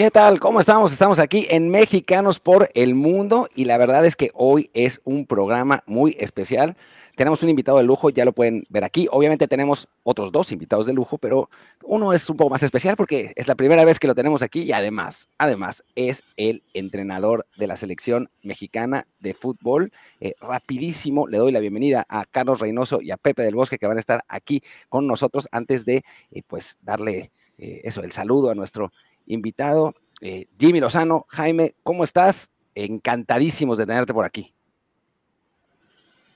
¿Qué tal? ¿Cómo estamos? Estamos aquí en Mexicanos por el Mundo y la verdad es que hoy es un programa muy especial. Tenemos un invitado de lujo, ya lo pueden ver aquí. Obviamente tenemos otros dos invitados de lujo, pero uno es un poco más especial porque es la primera vez que lo tenemos aquí y además, además es el entrenador de la selección mexicana de fútbol. Eh, rapidísimo le doy la bienvenida a Carlos Reynoso y a Pepe del Bosque que van a estar aquí con nosotros antes de eh, pues darle eh, eso, el saludo a nuestro invitado, eh, Jimmy Lozano. Jaime, ¿cómo estás? Encantadísimos de tenerte por aquí.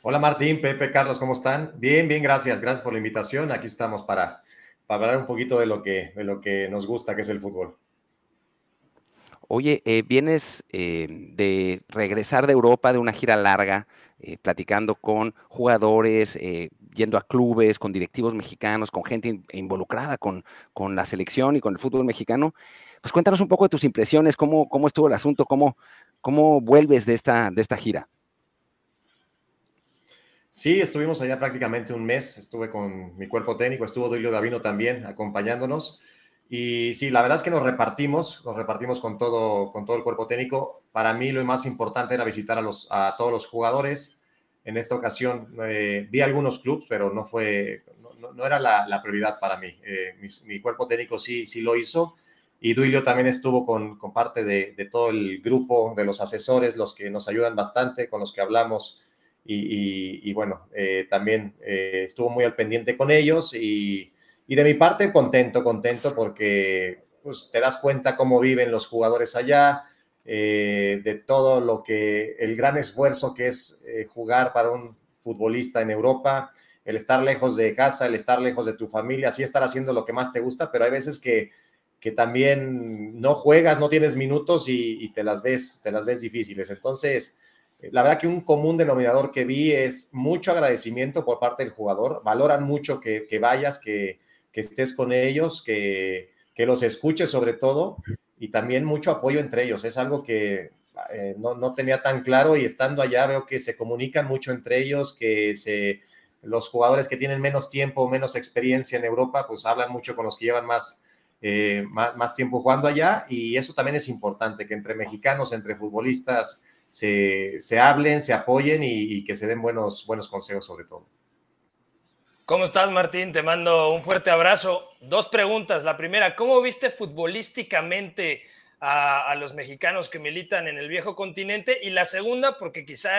Hola Martín, Pepe, Carlos, ¿cómo están? Bien, bien, gracias. Gracias por la invitación. Aquí estamos para, hablar un poquito de lo, que, lo que nos gusta, que es el fútbol. Oye, eh, vienes eh, de regresar de Europa de una gira larga, platicando con jugadores, yendo a clubes, con directivos mexicanos, con gente involucrada con, la selección y con el fútbol mexicano. Pues cuéntanos un poco de tus impresiones, cómo, cómo estuvo el asunto, cómo, cómo vuelves de esta, de esta gira. Sí, estuvimos allá prácticamente un mes, estuve con mi cuerpo técnico, estuvo Duilio Davino también acompañándonos. Y sí, la verdad es que nos repartimos, nos repartimos con todo, con todo el cuerpo técnico. Para mí lo más importante era visitar a, los, a todos los jugadores, en esta ocasión. Eh, vi algunos clubes, pero no fue, no, era la, prioridad para mí. Eh, mi, cuerpo técnico sí, sí lo hizo y Duilio también estuvo con, con parte de, todo el grupo de los asesores, los que nos ayudan bastante, con los que hablamos y, bueno, eh, también estuvo muy al pendiente con ellos y, de mi parte contento, contento porque pues, te das cuenta cómo viven los jugadores allá eh, de todo lo que, el gran esfuerzo que es eh, jugar para un futbolista en Europa, el estar lejos de casa, el estar lejos de tu familia, así estar haciendo lo que más te gusta, pero hay veces que, que también no juegas, no tienes minutos y, te las ves, te las ves difíciles. Entonces, eh, la verdad que un común denominador que vi es mucho agradecimiento por parte del jugador. Valoran mucho que, vayas, que, que, estés con ellos, que, que los escuches sobre todo y también mucho apoyo entre ellos. Es algo que eh, no, tenía tan claro y estando allá veo que se comunican mucho entre ellos, que se, los jugadores que tienen menos tiempo, menos experiencia en Europa, pues hablan mucho con los que llevan más, eh, más, tiempo jugando allá y eso también es importante, que entre mexicanos, entre futbolistas, se, hablen, se apoyen y, y que se den buenos, buenos consejos sobre todo. ¿Cómo estás, Martín? Te mando un fuerte abrazo. Dos preguntas. La primera, ¿cómo viste futbolísticamente a, los mexicanos que militan en el viejo continente? Y la segunda, porque quizá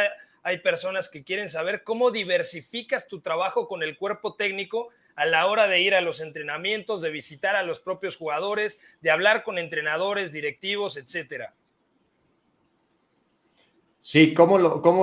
hay personas que quieren saber cómo diversificas tu trabajo con el cuerpo técnico a la hora de ir a los entrenamientos, de visitar a los propios jugadores, de hablar con entrenadores, directivos, etcétera. Sí, ¿cómo,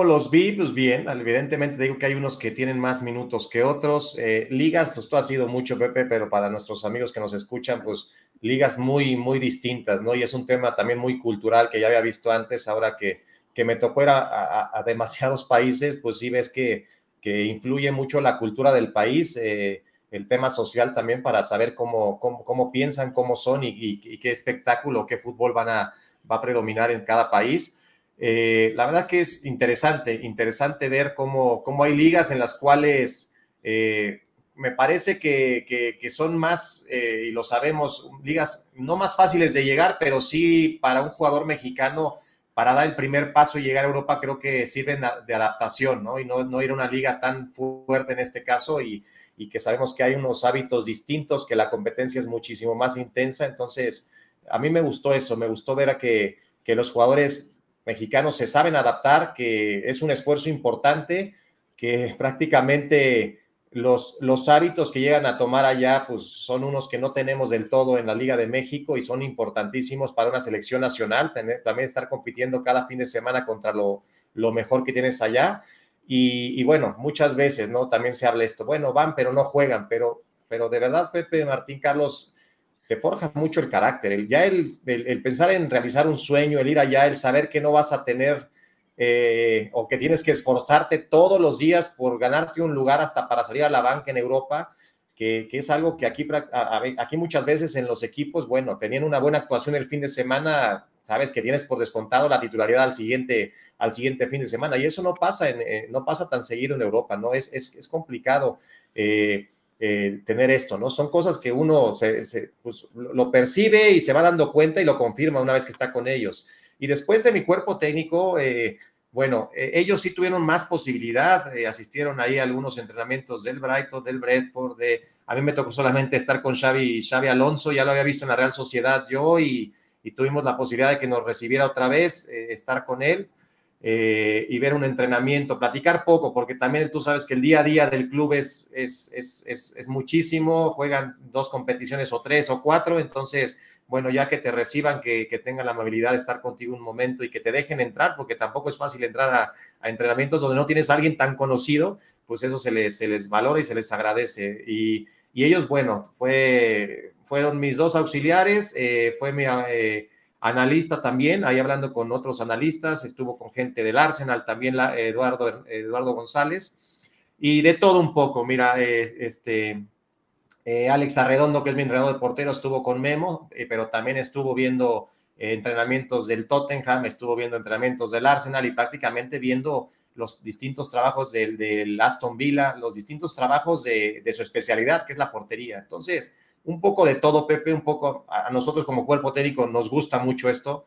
los vi? Pues bien, evidentemente digo que hay unos que tienen más minutos que otros. Eh, ligas, pues tú has sido mucho, Pepe, pero para nuestros amigos que nos escuchan, pues ligas muy, muy distintas, ¿no? Y es un tema también muy cultural que ya había visto antes, ahora que, me tocó ir a, demasiados países, pues sí ves que, que influye mucho la cultura del país, eh, el tema social también para saber cómo, cómo, piensan, cómo son y, qué espectáculo, qué fútbol van a, va a predominar en cada país. Eh, la verdad que es interesante, interesante ver cómo, cómo hay ligas en las cuales eh, me parece que, son más, eh, y lo sabemos, ligas no más fáciles de llegar, pero sí para un jugador mexicano, para dar el primer paso y llegar a Europa, creo que sirven de adaptación, ¿no? Y no, ir a una liga tan fuerte en este caso y, que sabemos que hay unos hábitos distintos, que la competencia es muchísimo más intensa. Entonces, a mí me gustó eso, me gustó ver a que, que los jugadores mexicanos se saben adaptar, que es un esfuerzo importante, que prácticamente los, los hábitos que llegan a tomar allá, pues son unos que no tenemos del todo en la Liga de México y son importantísimos para una selección nacional, también estar compitiendo cada fin de semana contra lo, mejor que tienes allá. Y, bueno, muchas veces, ¿no? También se habla esto, bueno, van, pero no juegan, pero, pero de verdad, Pepe, Martín, Carlos, forja mucho el carácter. ya el, pensar en realizar un sueño, el ir allá, el saber que no vas a tener eh, o que tienes que esforzarte todos los días por ganarte un lugar hasta para salir a la banca en Europa, que, es algo que aquí, aquí muchas veces en los equipos, bueno, teniendo una buena actuación el fin de semana, sabes que tienes por descontado la titularidad al siguiente, al siguiente fin de semana. Y eso no pasa, en, eh, no pasa tan seguido en Europa, ¿no? Es, es, complicado. Eh, eh, tener esto, ¿no? Son cosas que uno pues, lo percibe y se va dando cuenta y lo confirma una vez que está con ellos. Y después de mi cuerpo técnico, eh, bueno, eh, ellos sí tuvieron más posibilidad, asistieron ahí a algunos entrenamientos del Brighton, del Bradford, a mí me tocó solamente estar con Xavi, Xavi Alonso, ya lo había visto en la Real Sociedad yo y, tuvimos la posibilidad de que nos recibiera otra vez, estar con él. Eh, y ver un entrenamiento, platicar poco, porque también tú sabes que el día a día del club es, es, muchísimo, juegan dos competiciones o tres o cuatro, entonces bueno, ya que te reciban, que, tengan la amabilidad de estar contigo un momento y que te dejen entrar, porque tampoco es fácil entrar a, entrenamientos donde no tienes a alguien tan conocido, pues eso se les, se les valora y se les agradece. Y, ellos, bueno, fue, fueron mis dos auxiliares, eh, fue mi, eh, analista también, ahí hablando con otros analistas, estuvo con gente del Arsenal también, Eduardo, Eduardo González, y de todo un poco, mira, eh, este... Eh, Alex Arredondo, que es mi entrenador de portero, estuvo con Memo, eh, pero también estuvo viendo entrenamientos del Tottenham, estuvo viendo entrenamientos del Arsenal y prácticamente viendo los distintos trabajos del, Aston Villa, los distintos trabajos de, su especialidad, que es la portería. Entonces, un poco de todo, Pepe, un poco a nosotros como cuerpo técnico nos gusta mucho esto.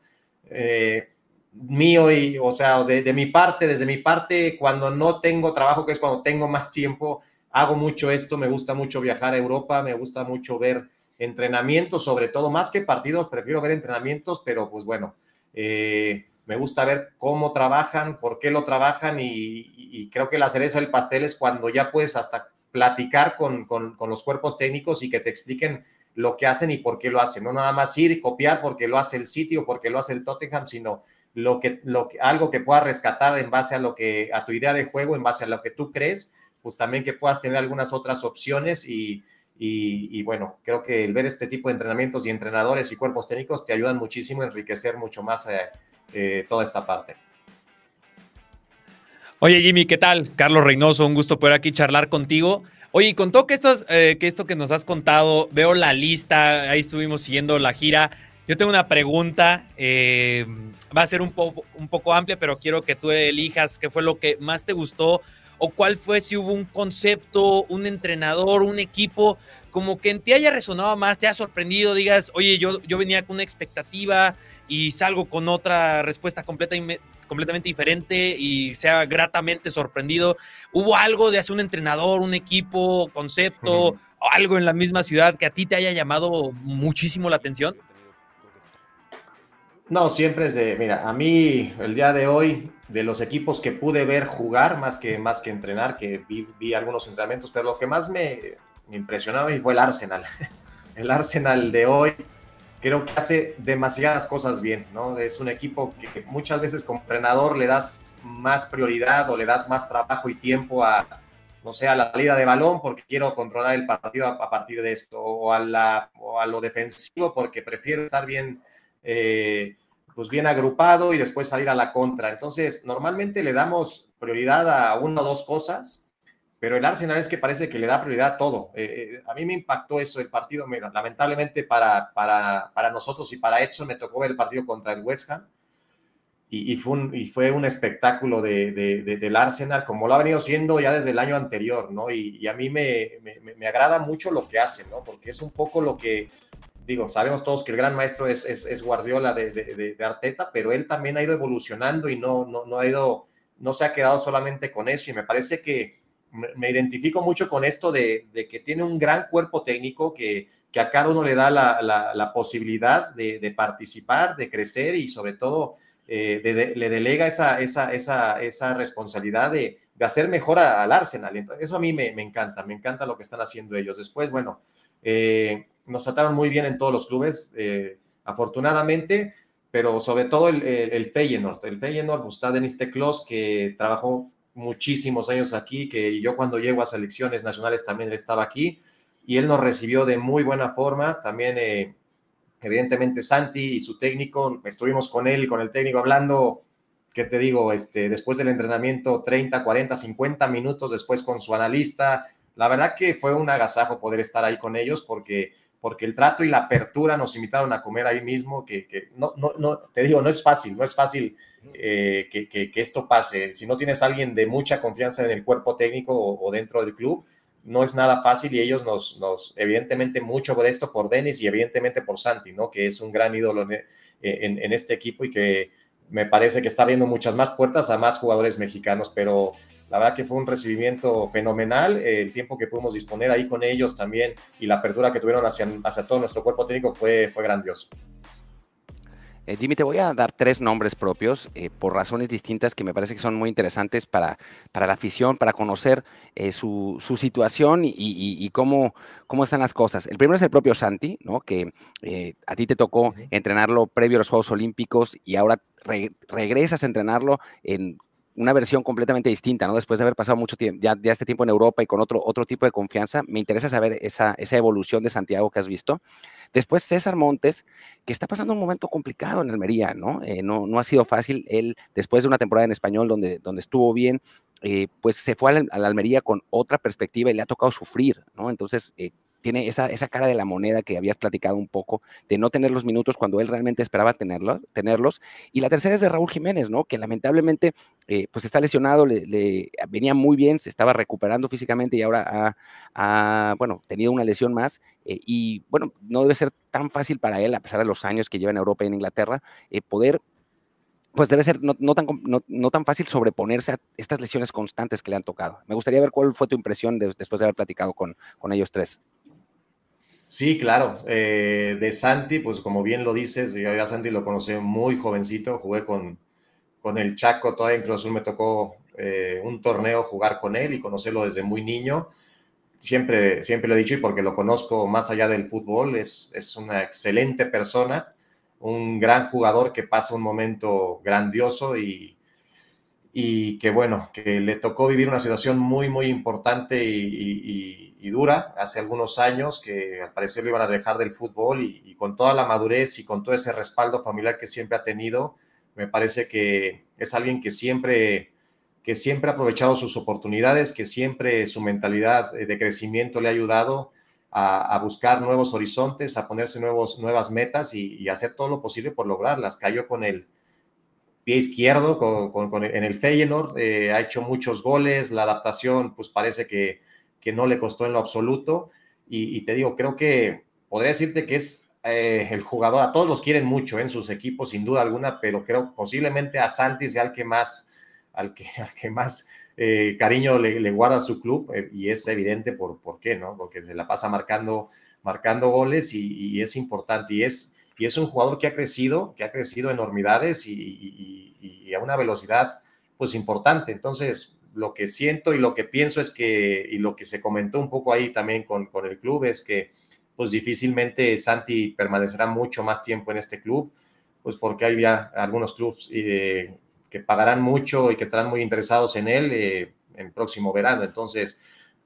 Eh, mío y, o sea, de, mi parte, desde mi parte, cuando no tengo trabajo, que es cuando tengo más tiempo, hago mucho esto, me gusta mucho viajar a Europa, me gusta mucho ver entrenamientos, sobre todo, más que partidos, prefiero ver entrenamientos, pero pues bueno, eh, me gusta ver cómo trabajan, por qué lo trabajan y, y creo que la cereza del pastel es cuando ya puedes hasta platicar con, los cuerpos técnicos y que te expliquen lo que hacen y por qué lo hacen. No nada más ir y copiar porque lo hace el sitio, porque lo hace el Tottenham, sino lo que, lo que, algo que puedas rescatar en base a lo que, a tu idea de juego, en base a lo que tú crees, pues también que puedas tener algunas otras opciones y, y, bueno, creo que el ver este tipo de entrenamientos y entrenadores y cuerpos técnicos te ayudan muchísimo a enriquecer mucho más eh, eh, toda esta parte. Oye, Jimmy, ¿qué tal? Carlos Reynoso, un gusto poder aquí charlar contigo. Oye, contó con todo que, eh, que esto que nos has contado, veo la lista, ahí estuvimos siguiendo la gira. Yo tengo una pregunta, eh, va a ser un, poco amplia, pero quiero que tú elijas qué fue lo que más te gustó o cuál fue si hubo un concepto, un entrenador, un equipo, como que en ti haya resonado más, te ha sorprendido, digas, oye, yo, yo venía con una expectativa y salgo con otra respuesta completa me completamente diferente y sea gratamente sorprendido. ¿Hubo algo de hace un entrenador, un equipo, concepto, algo en la misma ciudad que a ti te haya llamado muchísimo la atención? No, siempre es de, mira, a mí el día de hoy, de los equipos que pude ver jugar, más que, más que entrenar, que vi, algunos entrenamientos, pero lo que más me, me impresionaba y fue el Arsenal. El Arsenal de hoy, creo que hace demasiadas cosas bien, ¿no? Es un equipo que muchas veces como entrenador le das más prioridad o le das más trabajo y tiempo a, no sé, a la salida de balón porque quiero controlar el partido a, partir de esto, o a, la, o a lo defensivo porque prefiero estar bien, eh, pues bien agrupado y después salir a la contra. Entonces, normalmente le damos prioridad a una o dos cosas pero el Arsenal es que parece que le da prioridad a todo. Eh, eh, a mí me impactó eso el partido. Mira, lamentablemente para, para, para, nosotros y para Edson me tocó ver el partido contra el West Ham y, fue, un, y fue un espectáculo de, del Arsenal como lo ha venido siendo ya desde el año anterior, ¿no? Y, a mí me, me, agrada mucho lo que hacen, ¿no? Porque es un poco lo que, digo, sabemos todos que el gran maestro es, es, Guardiola de, Arteta, pero él también ha ido evolucionando y no, no, no, ha ido, no se ha quedado solamente con eso y me parece que me, identifico mucho con esto de, que tiene un gran cuerpo técnico que, que a cada uno le da la, posibilidad de, participar, de crecer y sobre todo eh, le delega esa, esa, esa, responsabilidad de, hacer mejor al Arsenal. eso a mí me, encanta, me encanta lo que están haciendo ellos. Después, bueno, eh, nos trataron muy bien en todos los clubes, eh, afortunadamente pero sobre todo el, el, Feyenoord. El Feyenoord, Gustad Denis Teclos, que trabajó muchísimos años aquí, que yo cuando llego a selecciones nacionales también le estaba aquí y él nos recibió de muy buena forma. También, eh, evidentemente, Santi y su técnico, estuvimos con él, con el técnico hablando, que te digo, este, después del entrenamiento, 30, 40, 50 minutos después con su analista. La verdad que fue un agasajo poder estar ahí con ellos porque porque el trato y la apertura nos invitaron a comer ahí mismo, que, no, no, no, te digo, no es fácil, no es fácil eh, que, esto pase. Si no tienes alguien de mucha confianza en el cuerpo técnico o, dentro del club, no es nada fácil y ellos nos, nos evidentemente mucho de esto por Denis y evidentemente por Santi, ¿no? Que es un gran ídolo en, en este equipo y que me parece que está abriendo muchas más puertas a más jugadores mexicanos, pero la verdad que fue un recibimiento fenomenal. Eh, el tiempo que pudimos disponer ahí con ellos también y la apertura que tuvieron hacia, hacia todo nuestro cuerpo técnico fue, fue grandioso. Eh, Jimmy, te voy a dar tres nombres propios eh, por razones distintas que me parece que son muy interesantes para, para la afición, para conocer eh, su, su, situación y, cómo, cómo están las cosas. El primero es el propio Santi, ¿no? que a ti te tocó entrenarlo previo a los Juegos Olímpicos y ahora regresas a entrenarlo en una versión completamente distinta, ¿no? Después de haber pasado mucho tiempo, ya, de este tiempo en Europa y con otro, otro tipo de confianza, me interesa saber esa, esa evolución de Santiago que has visto. Después César Montes, que está pasando un momento complicado en Almería, ¿no? Eh, no, no ha sido fácil. Él, después de una temporada en español donde, donde estuvo bien, eh, pues se fue a la, Almería con otra perspectiva y le ha tocado sufrir, ¿no? Entonces, eh, tiene esa, cara de la moneda que habías platicado un poco, de no tener los minutos cuando él realmente esperaba tenerlos. Y la tercera es de Raúl Jiménez, ¿no? Que lamentablemente, eh, pues está lesionado, le, venía muy bien, se estaba recuperando físicamente y ahora ha, tenido una lesión más. Eh, y bueno, no debe ser tan fácil para él, a pesar de los años que lleva en Europa y en Inglaterra, eh, poder pues debe ser no, tan, no, tan fácil sobreponerse a estas lesiones constantes que le han tocado. Me gustaría ver cuál fue tu impresión después de haber platicado con, con ellos tres. Sí, claro. Eh, de Santi, pues como bien lo dices, yo a Santi lo conocí muy jovencito, jugué con, con el Chaco, todavía en Cruz me tocó eh, un torneo jugar con él y conocerlo desde muy niño. Siempre, siempre lo he dicho y porque lo conozco más allá del fútbol, es, es una excelente persona, un gran jugador que pasa un momento grandioso y y que bueno, que le tocó vivir una situación muy, muy importante y, dura hace algunos años, que al parecer lo iban a dejar del fútbol y, con toda la madurez y con todo ese respaldo familiar que siempre ha tenido, me parece que es alguien que siempre, que siempre ha aprovechado sus oportunidades, que siempre su mentalidad de crecimiento le ha ayudado a, buscar nuevos horizontes, a ponerse nuevos, nuevas metas y, hacer todo lo posible por lograrlas. Cayó con él pie izquierdo en el Feyenoord, eh, ha hecho muchos goles, la adaptación pues parece que, que no le costó en lo absoluto y, te digo, creo que podría decirte que es eh, el jugador, a todos los quieren mucho eh, en sus equipos sin duda alguna, pero creo posiblemente a Santi sea el que más, al que, que más cariño le, guarda su club y es evidente por, por qué, ¿no? Porque se la pasa marcando, marcando goles y, y es importante y es y es un jugador que ha crecido, que ha crecido enormidades y, a una velocidad pues importante. Entonces, lo que siento y lo que pienso es que, y lo que se comentó un poco ahí también con, el club, es que pues difícilmente Santi permanecerá mucho más tiempo en este club, pues porque hay ya algunos clubes eh, que pagarán mucho y que estarán muy interesados en él eh, en próximo verano. Entonces,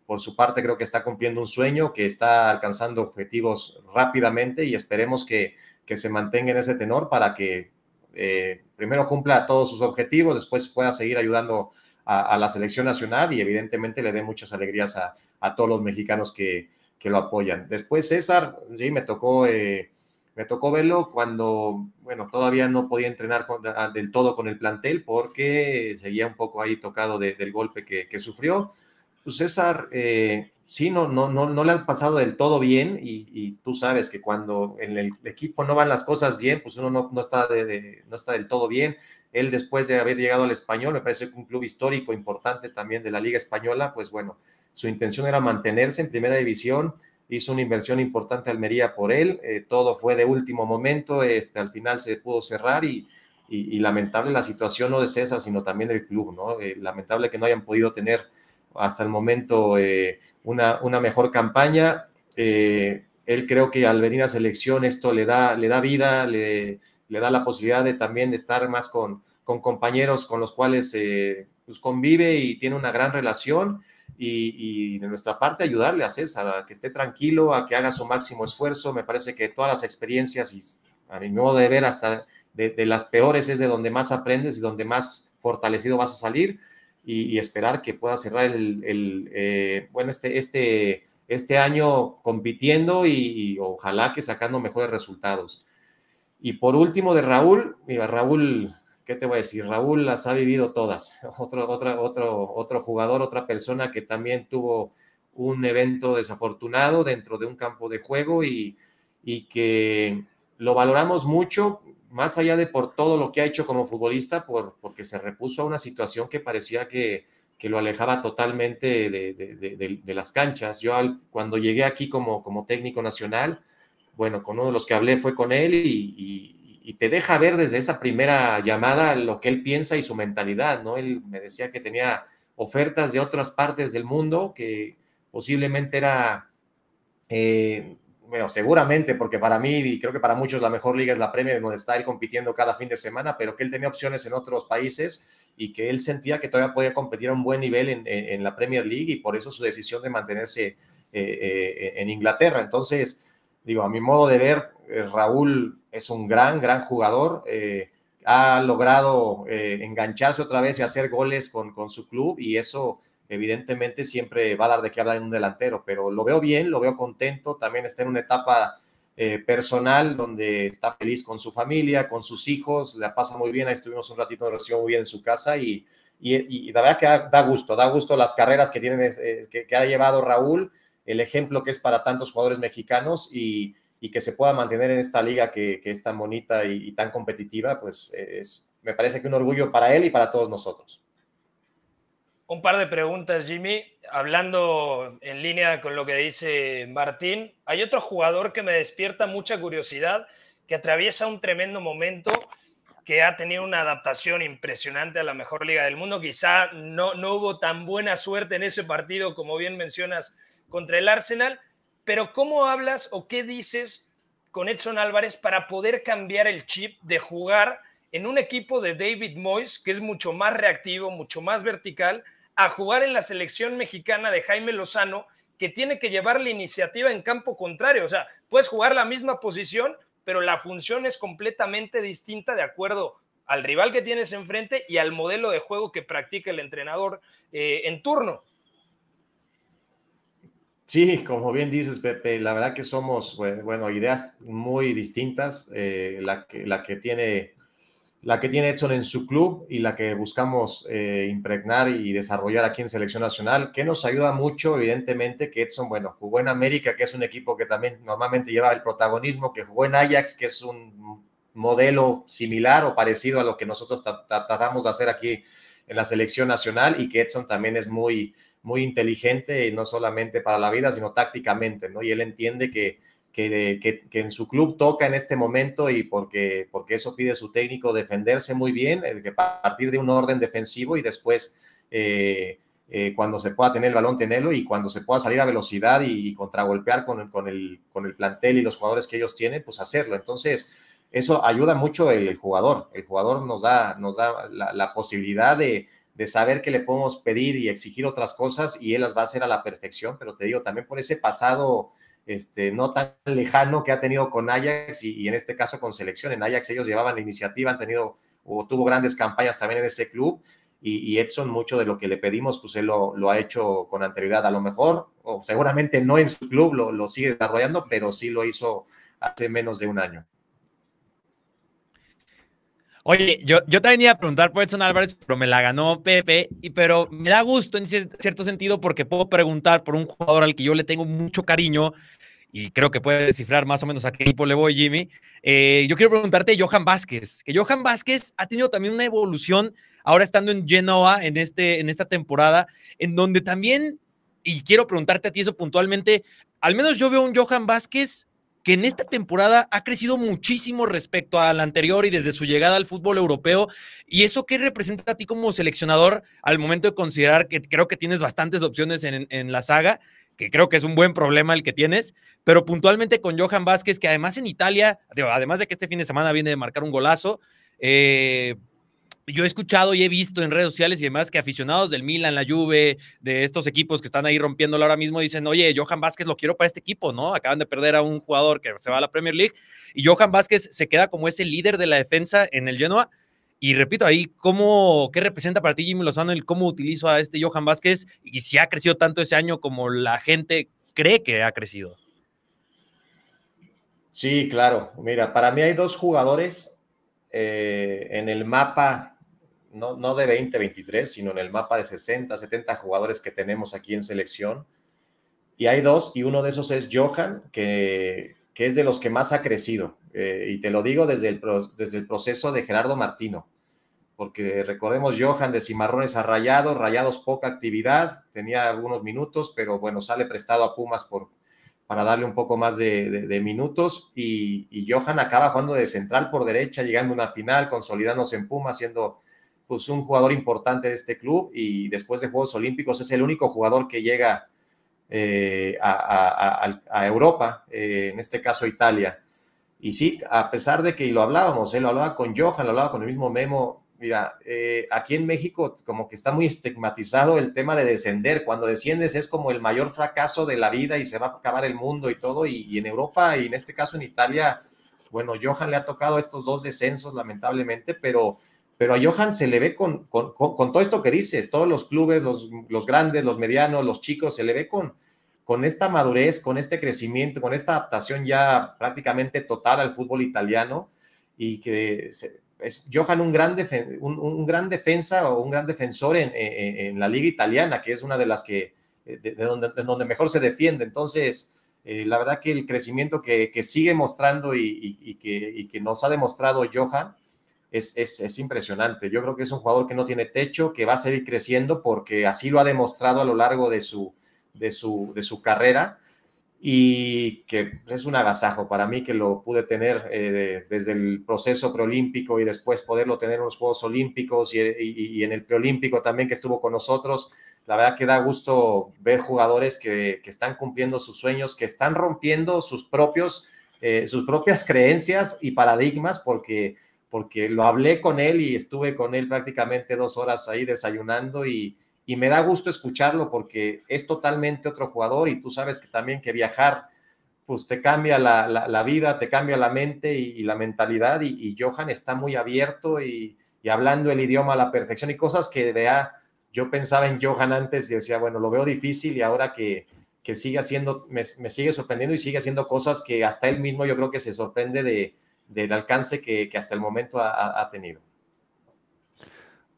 por su parte, creo que está cumpliendo un sueño, que está alcanzando objetivos rápidamente y esperemos que que se mantenga en ese tenor para que eh, primero cumpla todos sus objetivos, después pueda seguir ayudando a, la selección nacional y evidentemente le dé muchas alegrías a, todos los mexicanos que, lo apoyan. Después César, sí, me tocó, eh, me tocó verlo cuando, bueno, todavía no podía entrenar del todo con el plantel porque seguía un poco ahí tocado del golpe que, sufrió. Pues César, eh, sí, no, no, no, no le han pasado del todo bien y, tú sabes que cuando en el equipo no van las cosas bien, pues uno no, está, de, no está del todo bien. Él después de haber llegado al español, me parece que un club histórico importante también de la Liga Española, pues bueno, su intención era mantenerse en primera división, hizo una inversión importante Almería por él, eh, todo fue de último momento, este, al final se pudo cerrar y, lamentable la situación no de César, sino también el club, ¿no? Eh, lamentable que no hayan podido tener hasta el momento... Eh, una, mejor campaña. Eh, él creo que al venir a selección esto le da, vida, le, da la posibilidad de también de estar más con, compañeros con los cuales eh, pues, convive y tiene una gran relación. Y, de nuestra parte ayudarle a César a que esté tranquilo, a que haga su máximo esfuerzo. Me parece que todas las experiencias, y a mi modo de ver, hasta de las peores es de donde más aprendes y donde más fortalecido vas a salir y, esperar que pueda cerrar el, eh, bueno, este, este, este año compitiendo y, ojalá que sacando mejores resultados. Y por último de Raúl, mira, Raúl, ¿qué te voy a decir? Raúl las ha vivido todas. Otro, otra, otro, otro jugador, otra persona que también tuvo un evento desafortunado dentro de un campo de juego y, y que lo valoramos mucho más allá de por todo lo que ha hecho como futbolista, por, porque se repuso a una situación que parecía que, lo alejaba totalmente de, las canchas. Yo al, cuando llegué aquí como, como técnico nacional, bueno, con uno de los que hablé fue con él y, te deja ver desde esa primera llamada lo que él piensa y su mentalidad, ¿no? Él me decía que tenía ofertas de otras partes del mundo, que posiblemente era... Eh, bueno, seguramente, porque para mí y creo que para muchos la mejor liga es la Premier, donde está él compitiendo cada fin de semana, pero que él tenía opciones en otros países y que él sentía que todavía podía competir a un buen nivel en, en, la Premier League y por eso su decisión de mantenerse eh, eh, en Inglaterra. Entonces, digo, a mi modo de ver, eh, Raúl es un gran, gran jugador. ha logrado engancharse otra vez y hacer goles con, con su club y eso evidentemente siempre va a dar de qué hablar en un delantero, pero lo veo bien, lo veo contento, también está en una etapa eh, personal donde está feliz con su familia, con sus hijos, la pasa muy bien, ahí estuvimos un ratito, nos recibió muy bien en su casa y, y, y la verdad que da, gusto, da gusto las carreras que, tienen, eh, que, ha llevado Raúl, el ejemplo que es para tantos jugadores mexicanos y, que se pueda mantener en esta liga que, que es tan bonita y, tan competitiva, pues eh, es, me parece que un orgullo para él y para todos nosotros. Un par de preguntas, Jimmy. Hablando en línea con lo que dice Martín, hay otro jugador que me despierta mucha curiosidad, que atraviesa un tremendo momento, que ha tenido una adaptación impresionante a la mejor liga del mundo. Quizá no, no hubo tan buena suerte en ese partido, como bien mencionas, contra el Arsenal, pero ¿cómo hablas o qué dices con Edson Álvarez para poder cambiar el chip de jugar en un equipo de David Moyes, que es mucho más reactivo, mucho más vertical? a jugar en la selección mexicana de Jaime Lozano, que tiene que llevar la iniciativa en campo contrario. O sea, puedes jugar la misma posición, pero la función es completamente distinta de acuerdo al rival que tienes enfrente y al modelo de juego que practica el entrenador eh, en turno. Sí, como bien dices, Pepe, la verdad que somos, bueno, ideas muy distintas. Eh, la, que, la que tiene la que tiene Edson en su club y la que buscamos eh, impregnar y desarrollar aquí en Selección Nacional, que nos ayuda mucho, evidentemente, que Edson, bueno, jugó en América, que es un equipo que también normalmente lleva el protagonismo, que jugó en Ajax, que es un modelo similar o parecido a lo que nosotros tratamos de hacer aquí en la Selección Nacional y que Edson también es muy, muy inteligente, y no solamente para la vida, sino tácticamente, ¿no? Y él entiende que que, en su club toca en este momento y porque, porque eso pide su técnico defenderse muy bien, eh, que partir de un orden defensivo y después eh, eh, cuando se pueda tener el balón tenerlo y cuando se pueda salir a velocidad y, contragolpear con, el, con el plantel y los jugadores que ellos tienen, pues hacerlo. Entonces, eso ayuda mucho el, jugador. El jugador nos da, nos da la, posibilidad de, de saber que le podemos pedir y exigir otras cosas y él las va a hacer a la perfección, pero te digo, también por ese pasado este, no tan lejano que ha tenido con Ajax y, en este caso con selección. En Ajax ellos llevaban la iniciativa, han tenido o tuvo grandes campañas también en ese club y, Edson mucho de lo que le pedimos, pues él lo, ha hecho con anterioridad, a lo mejor, o seguramente no en su club lo, lo sigue desarrollando, pero sí lo hizo hace menos de un año. Oye, yo, yo también iba a preguntar por Edson Álvarez, pero me la ganó Pepe, y, pero me da gusto en cierto sentido porque puedo preguntar por un jugador al que yo le tengo mucho cariño y creo que puede descifrar más o menos a qué equipo le voy, Jimmy. Eh, yo quiero preguntarte Johan Vázquez, que Johan Vázquez ha tenido también una evolución ahora estando en Genoa en, este, en esta temporada, en donde también, y quiero preguntarte a ti eso puntualmente, al menos yo veo un Johan Vázquez que en esta temporada ha crecido muchísimo respecto a la anterior y desde su llegada al fútbol europeo. ¿Y eso qué representa a ti como seleccionador al momento de considerar que creo que tienes bastantes opciones en, en la saga? que creo que es un buen problema el que tienes, pero puntualmente con Johan Vázquez, que además en Italia, además de que este fin de semana viene de marcar un golazo, eh, yo he escuchado y he visto en redes sociales y demás que aficionados del Milan, la Juve, de estos equipos que están ahí rompiéndolo ahora mismo, dicen, oye, Johan Vázquez lo quiero para este equipo, ¿no? Acaban de perder a un jugador que se va a la Premier League y Johan Vázquez se queda como ese líder de la defensa en el Genoa. Y repito, ahí, ¿cómo, ¿qué representa para ti Jimmy Lozano el cómo utilizo a este Johan Vázquez y si ha crecido tanto ese año como la gente cree que ha crecido? Sí, claro. Mira, para mí hay dos jugadores eh, en el mapa no, no de 23 sino en el mapa de 60, 70 jugadores que tenemos aquí en selección. Y hay dos, y uno de esos es Johan, que, que es de los que más ha crecido. Eh, y te lo digo desde el, desde el proceso de Gerardo Martino, porque recordemos Johan de Cimarrones a Rayados, Rayados poca actividad, tenía algunos minutos, pero bueno, sale prestado a Pumas por, para darle un poco más de, minutos y, Johan acaba jugando de central por derecha, llegando a una final, consolidándose en Pumas, siendo pues un jugador importante de este club y después de Juegos Olímpicos es el único jugador que llega eh, a, Europa, eh, en este caso Italia. Y sí, a pesar de que lo hablábamos, eh, lo hablaba con Johan, lo hablaba con el mismo Memo, mira, aquí en México como que está muy estigmatizado el tema de descender. Cuando desciendes es como el mayor fracaso de la vida y se va a acabar el mundo y todo. y en Europa y en este caso en Italia, bueno, Johan le ha tocado estos dos descensos lamentablemente, pero pero a Johan se le ve con, con, con, todo esto que dices, todos los clubes, los, grandes, los medianos, los chicos, se le ve con, con esta madurez, con este crecimiento, con esta adaptación ya prácticamente total al fútbol italiano y que es Johan un gran, un, gran defensa o un gran defensor en, en, la liga italiana, que es una de las que, eh, de, donde, donde mejor se defiende. Entonces, eh, la verdad que el crecimiento que, que sigue mostrando y, que, y que nos ha demostrado Johan, es, impresionante. Yo creo que es un jugador que no tiene techo, que va a seguir creciendo porque así lo ha demostrado a lo largo de su, de su, de su carrera y que es un agasajo para mí que lo pude tener eh, desde el proceso preolímpico y después poderlo tener en los Juegos Olímpicos y, en el preolímpico también que estuvo con nosotros. La verdad que da gusto ver jugadores que, están cumpliendo sus sueños, que están rompiendo sus propios, eh, sus propias creencias y paradigmas porque porque lo hablé con él y estuve con él prácticamente dos horas ahí desayunando y, me da gusto escucharlo porque es totalmente otro jugador y tú sabes que también que viajar pues te cambia la, vida, te cambia la mente y, la mentalidad y, Johan está muy abierto y, hablando el idioma a la perfección y cosas que vea, yo pensaba en Johan antes y decía, bueno, lo veo difícil y ahora que, que sigue haciendo, me sigue sorprendiendo y sigue haciendo cosas que hasta él mismo yo creo que se sorprende de, del alcance que, hasta el momento ha, tenido.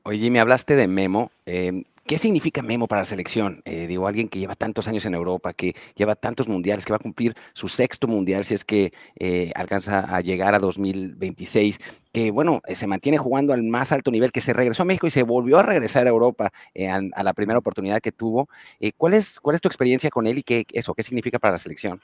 Oye, me hablaste de Memo. Em, ¿Qué significa Memo para la selección? Eh, digo, alguien que lleva tantos años en Europa, que lleva tantos mundiales, que va a cumplir su sexto mundial si es que eh, alcanza a llegar a 2026, que bueno, eh, se mantiene jugando al más alto nivel, que se regresó a México y se volvió a regresar a Europa a, la primera oportunidad que tuvo. ¿cuál, es, ¿Cuál es tu experiencia con él y qué, eso, qué significa para la selección?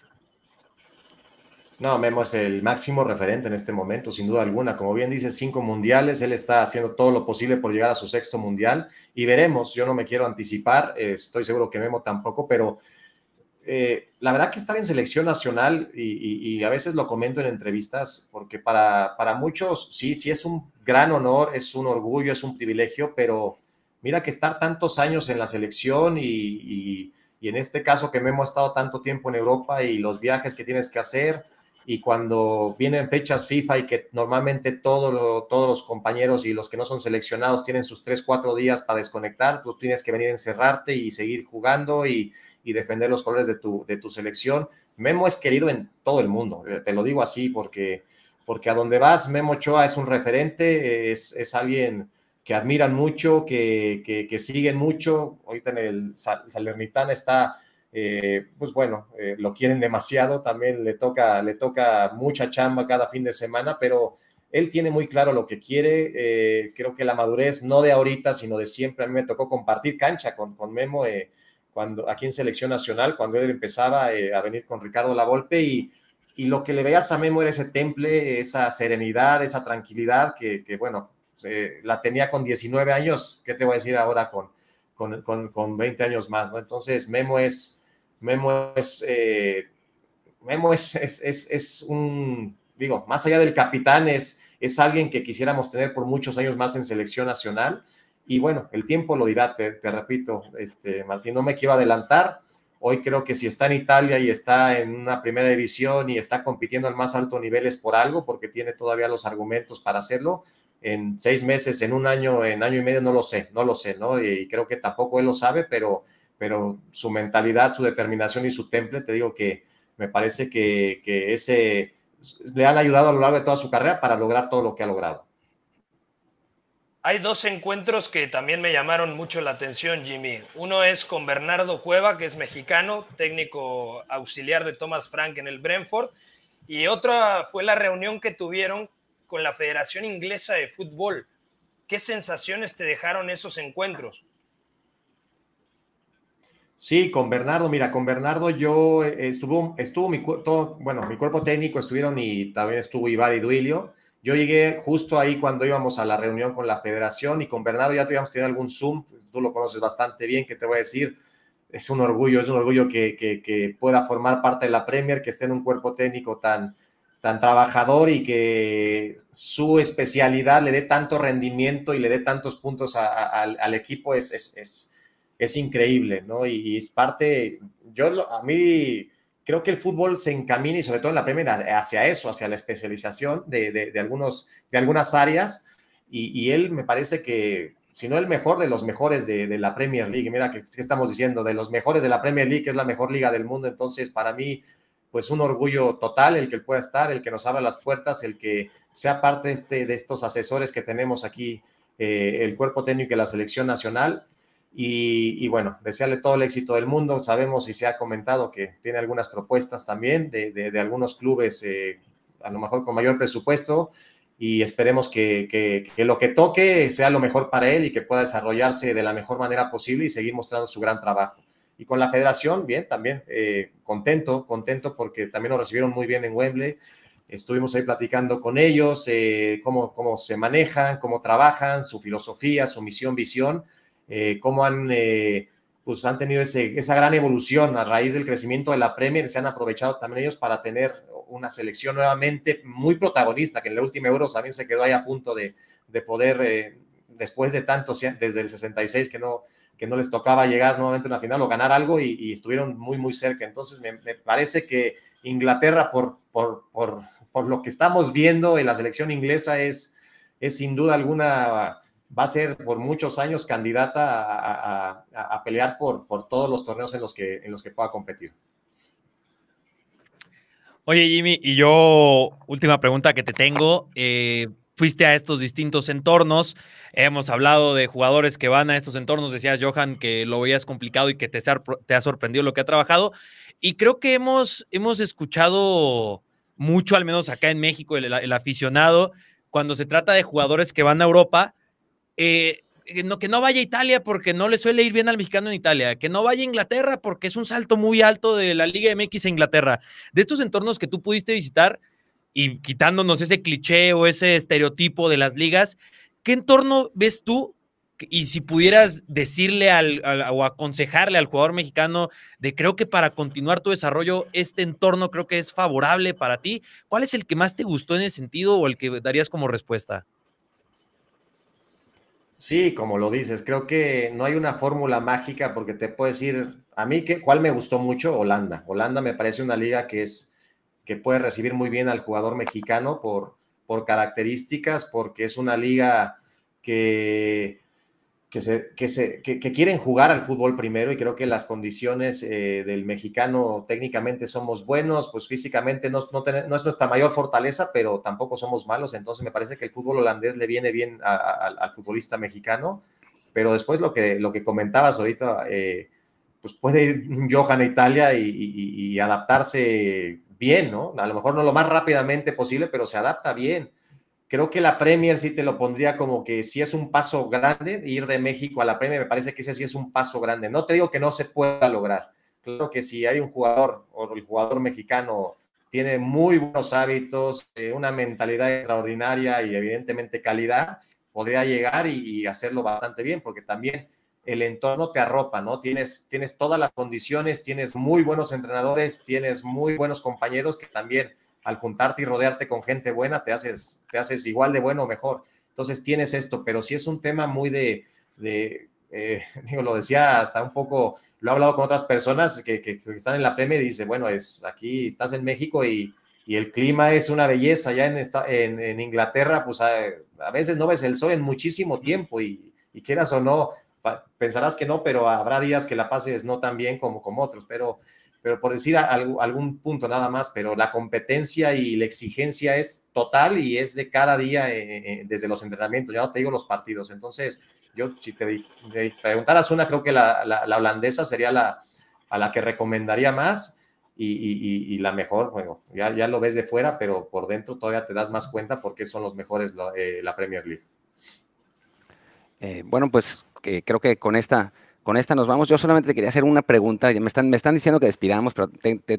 No, Memo es el máximo referente en este momento, sin duda alguna. Como bien dice, cinco mundiales, él está haciendo todo lo posible por llegar a su sexto mundial y veremos, yo no me quiero anticipar, eh, estoy seguro que Memo tampoco, pero eh, la verdad que estar en selección nacional y, a veces lo comento en entrevistas, porque para, muchos sí, sí es un gran honor, es un orgullo, es un privilegio, pero mira que estar tantos años en la selección y, y, en este caso que Memo ha estado tanto tiempo en Europa y los viajes que tienes que hacer, y cuando vienen fechas FIFA y que normalmente todos los compañeros y los que no son seleccionados tienen sus 3, 4 días para desconectar, tú pues tienes que venir a encerrarte y seguir jugando y, defender los colores de tu, de tu selección. Memo es querido en todo el mundo, eh, te lo digo así porque, porque a donde vas, Memo Ochoa es un referente, es, es alguien que admiran mucho, que, que, que siguen mucho. Ahorita en el Salernitán está eh, pues bueno, eh, lo quieren demasiado, también le toca, le toca mucha chamba cada fin de semana, pero él tiene muy claro lo que quiere, eh, creo que la madurez no de ahorita, sino de siempre, a mí me tocó compartir cancha con, con Memo cuando, aquí en Selección Nacional, cuando él empezaba a venir con Ricardo Lavolpe y, y lo que le veías a Memo era ese temple, esa serenidad, esa tranquilidad que, bueno, la tenía con 19 años, ¿qué te voy a decir ahora con, con, con, con 20 años más? ¿no? Entonces, Memo es Memo es, eh, Memo es, es, es, un, digo, más allá del capitán, es, es alguien que quisiéramos tener por muchos años más en selección nacional. Y bueno, el tiempo lo dirá, te, repito, este, Martín, no me quiero adelantar. Hoy creo que si está en Italia y está en una primera división y está compitiendo al más alto nivel es por algo, porque tiene todavía los argumentos para hacerlo. En seis meses, en un año, en año y medio, no lo sé, no lo sé, ¿no? Y creo que tampoco él lo sabe, pero pero su mentalidad, su determinación y su temple, te digo que me parece que, ese le han ayudado a lo largo de toda su carrera para lograr todo lo que ha logrado. Hay dos encuentros que también me llamaron mucho la atención, Jimmy. Uno es con Bernardo Cueva, que es mexicano, técnico auxiliar de Thomas Frank en el Brentford. Y otra fue la reunión que tuvieron con la Federación Inglesa de Fútbol. ¿Qué sensaciones te dejaron esos encuentros? Sí, con Bernardo, mira, con Bernardo yo eh, estuvo, estuvo mi, cuerpo, bueno, mi cuerpo técnico estuvieron y también estuvo Ibar y Duilio. Yo llegué justo ahí cuando íbamos a la reunión con la federación y con Bernardo ya tuvimos tenido algún Zoom, pues, tú lo conoces bastante bien, que te voy a decir, es un orgullo, es un orgullo que, pueda formar parte de la Premier, que esté en un cuerpo técnico tan, tan trabajador y que su especialidad le dé tanto rendimiento y le dé tantos puntos al, equipo, es es increíble, ¿no? Y, es parte, yo a mí creo que el fútbol se encamina y sobre todo en la Premier hacia eso, hacia la especialización de, algunos, de algunas áreas. Y, él me parece que, si no el mejor de los mejores de, la Premier League, mira que, estamos diciendo, de los mejores de la Premier League, que es la mejor liga del mundo, entonces para mí, pues un orgullo total el que pueda estar, el que nos abra las puertas, el que sea parte este, de estos asesores que tenemos aquí, eh, el cuerpo técnico y la selección nacional y, bueno, desearle todo el éxito del mundo. Sabemos y se ha comentado que tiene algunas propuestas también de, algunos clubes, eh, a lo mejor con mayor presupuesto, y esperemos que, lo que toque sea lo mejor para él y que pueda desarrollarse de la mejor manera posible y seguir mostrando su gran trabajo. Y con la federación, bien, también eh, contento, contento porque también nos recibieron muy bien en Wembley. Estuvimos ahí platicando con ellos, eh, cómo, cómo se manejan, cómo trabajan, su filosofía, su misión, visión eh, cómo han, eh, pues, han tenido esa gran evolución a raíz del crecimiento de la Premier, se han aprovechado también ellos para tener una selección nuevamente muy protagonista, que en la última Euro también se quedó ahí a punto de, poder, eh, después de tanto, desde el 66 que no, que no les tocaba llegar nuevamente a una final o ganar algo y, estuvieron muy, muy cerca. Entonces, me, parece que Inglaterra, por, por, lo que estamos viendo en la selección inglesa, es, es sin duda alguna va a ser por muchos años candidata a, pelear por, todos los torneos en los que, en los que pueda competir. Oye, Jimmy, y yo, última pregunta que te tengo. Eh, fuiste a estos distintos entornos. Hemos hablado de jugadores que van a estos entornos. Decías, Johan, que lo veías complicado y que te, ha sorprendido lo que ha trabajado. Y creo que hemos, hemos escuchado mucho, al menos acá en México, el aficionado, cuando se trata de jugadores que van a Europa, eh, no, que no vaya a Italia porque no le suele ir bien al mexicano en Italia, que no vaya a Inglaterra porque es un salto muy alto de la Liga MX a Inglaterra. De estos entornos que tú pudiste visitar y quitándonos ese cliché o ese estereotipo de las ligas, ¿qué entorno ves tú? Y si pudieras decirle o aconsejarle al jugador mexicano de creo que para continuar tu desarrollo, este entorno creo que es favorable para ti, ¿cuál es el que más te gustó en ese sentido o el que darías como respuesta? Sí, como lo dices, creo que no hay una fórmula mágica porque te puedo decir, a mí, que, ¿cuál me gustó mucho? Holanda. Holanda me parece una liga que, es, que puede recibir muy bien al jugador mexicano por, por características, porque es una liga que que, se, que, se, que, quieren jugar al fútbol primero y creo que las condiciones eh, del mexicano técnicamente somos buenos, pues físicamente no, no, no, es nuestra mayor fortaleza, pero tampoco somos malos, entonces me parece que el fútbol holandés le viene bien al futbolista mexicano, pero después lo que, lo que comentabas ahorita, eh, pues puede ir Johan a Italia y, y adaptarse bien, ¿no? A lo mejor no lo más rápidamente posible, pero se adapta bien. Creo que la Premier sí te lo pondría como que si es un paso grande, ir de México a la Premier, me parece que ese sí es un paso grande. No te digo que no se pueda lograr. Claro que si hay un jugador o el jugador mexicano tiene muy buenos hábitos, eh, una mentalidad extraordinaria y evidentemente calidad, podría llegar y, y hacerlo bastante bien, porque también el entorno te arropa, ¿no? Tienes, tienes todas las condiciones, tienes muy buenos entrenadores, tienes muy buenos compañeros que también al juntarte y rodearte con gente buena, te haces, te haces igual de bueno o mejor. Entonces tienes esto, pero si es un tema muy de, de eh, digo, lo decía hasta un poco, lo he hablado con otras personas que, están en la PM y dice, bueno, es aquí estás en México y, el clima es una belleza, ya en, esta, en, Inglaterra, pues a, veces no ves el sol en muchísimo tiempo y, y quieras o no, pensarás que no, pero habrá días que la pases no tan bien como como otros, pero pero por decir algún punto nada más, pero la competencia y la exigencia es total y es de cada día eh, eh, eh, desde los entrenamientos, ya no te digo los partidos. Entonces, yo si te, preguntaras una, creo que la, holandesa sería la, a la que recomendaría más. Y, la mejor, bueno, ya, ya, lo ves de fuera, pero por dentro todavía te das más cuenta porque son los mejores la Premier League. bueno, pues creo que con esta con esta nos vamos. Yo solamente te quería hacer una pregunta. Me están, me están diciendo que despidamos, pero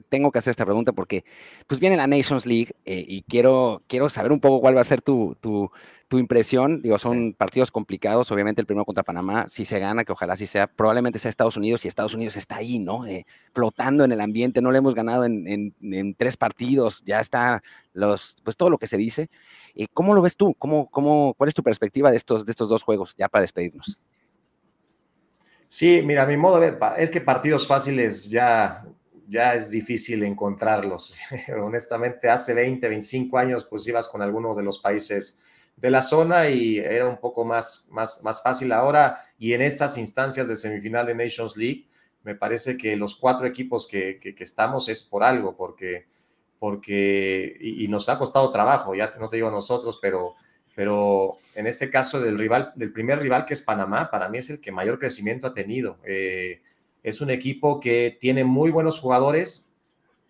tengo que hacer esta pregunta porque pues viene la Nations League eh, y quiero, quiero saber un poco cuál va a ser tu, impresión. Digo, son partidos complicados. Obviamente el primero contra Panamá, si se gana, que ojalá sí sea, probablemente sea Estados Unidos y Estados Unidos está ahí, ¿no? Eh, flotando en el ambiente. No le hemos ganado en, tres partidos. Ya está los, pues todo lo que se dice. Eh, ¿Cómo lo ves tú? ¿Cómo, cómo, ¿Cuál es tu perspectiva de estos, de estos dos juegos ya para despedirnos? Sí, mira, a mi modo de ver, es que partidos fáciles ya, ya es difícil encontrarlos. Honestamente, hace 20, 25 años, pues ibas con algunos de los países de la zona y era un poco más, más, fácil ahora. Y en estas instancias de semifinal de Nations League, me parece que los cuatro equipos que, estamos es por algo, porque, porque y, nos ha costado trabajo, ya no te digo nosotros, pero pero en este caso del rival, del primer rival que es Panamá, para mí es el que mayor crecimiento ha tenido. Eh, es un equipo que tiene muy buenos jugadores,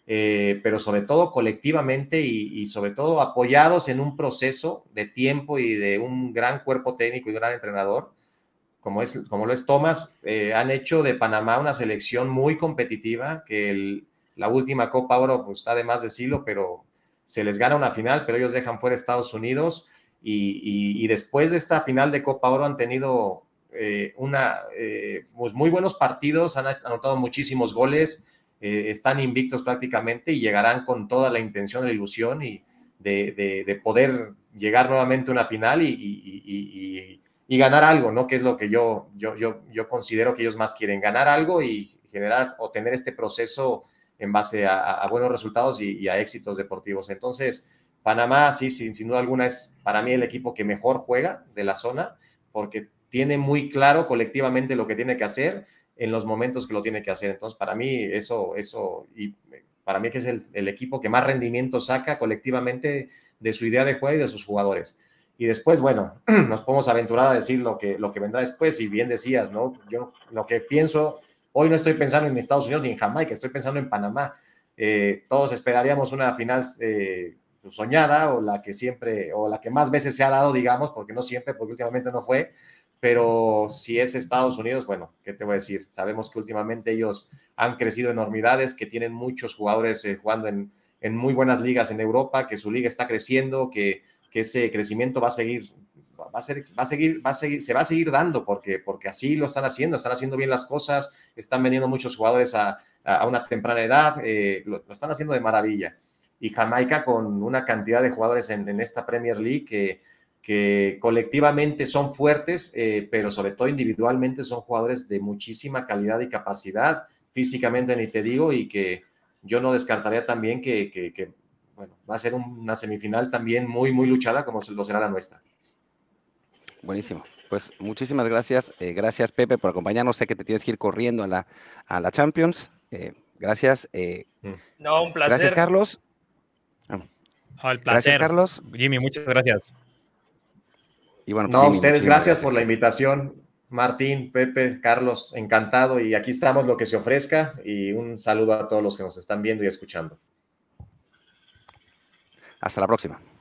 eh, pero sobre todo colectivamente y, sobre todo apoyados en un proceso de tiempo y de un gran cuerpo técnico y gran entrenador, como, es, como lo es Tomás, eh, han hecho de Panamá una selección muy competitiva, que la última Copa Oro pues, está de más decirlo, pero se les gana una final, pero ellos dejan fuera a Estados Unidos y, después de esta final de Copa Oro han tenido eh, una, eh, pues muy buenos partidos, han anotado muchísimos goles, eh, están invictos prácticamente y llegarán con toda la intención, la ilusión y de, poder llegar nuevamente a una final y, ganar algo, ¿no? Que es lo que yo, yo, yo, considero que ellos más quieren, ganar algo y generar o tener este proceso en base a buenos resultados y, a éxitos deportivos. Entonces, Panamá, sí, sin, duda alguna, es para mí el equipo que mejor juega de la zona, porque tiene muy claro colectivamente lo que tiene que hacer en los momentos que lo tiene que hacer. Entonces, para mí, eso, eso, y para mí que es el, equipo que más rendimiento saca colectivamente de su idea de juego y de sus jugadores. Y después, bueno, nos podemos aventurar a decir lo que, lo que vendrá después, y bien decías, ¿no? Yo lo que pienso, hoy no estoy pensando en Estados Unidos ni en Jamaica, estoy pensando en Panamá. Eh, todos esperaríamos una final eh, pues, soñada o la que siempre, o la que más veces se ha dado, digamos, porque no siempre, porque últimamente no fue, pero si es Estados Unidos, bueno, ¿qué te voy a decir? Sabemos que últimamente ellos han crecido enormidades, que tienen muchos jugadores eh, jugando en, en, muy buenas ligas en Europa, que su liga está creciendo, que, que ese crecimiento va a seguir. Va a, ser, va a seguir, va a seguir, se va a seguir dando porque, porque así lo están haciendo, están haciendo bien las cosas, están vendiendo muchos jugadores a, a una temprana edad, eh, lo están haciendo de maravilla y Jamaica con una cantidad de jugadores en, esta Premier League que, colectivamente son fuertes, eh, pero sobre todo individualmente son jugadores de muchísima calidad y capacidad físicamente, ni te digo, y que yo no descartaría también que, bueno, va a ser una semifinal también muy, muy luchada como lo será la nuestra. Buenísimo. Pues muchísimas gracias. Eh, gracias, Pepe, por acompañarnos. Sé que te tienes que ir corriendo a la, a la Champions. Eh, gracias. Mm. no, un placer. Gracias, Carlos placer. Gracias, Carlos. Jimmy, muchas gracias. Y bueno, pues no, ustedes gracias por la invitación. Martín, Pepe, Carlos, encantado. Y aquí estamos lo que se ofrezca. Y un saludo a todos los que nos están viendo y escuchando. Hasta la próxima.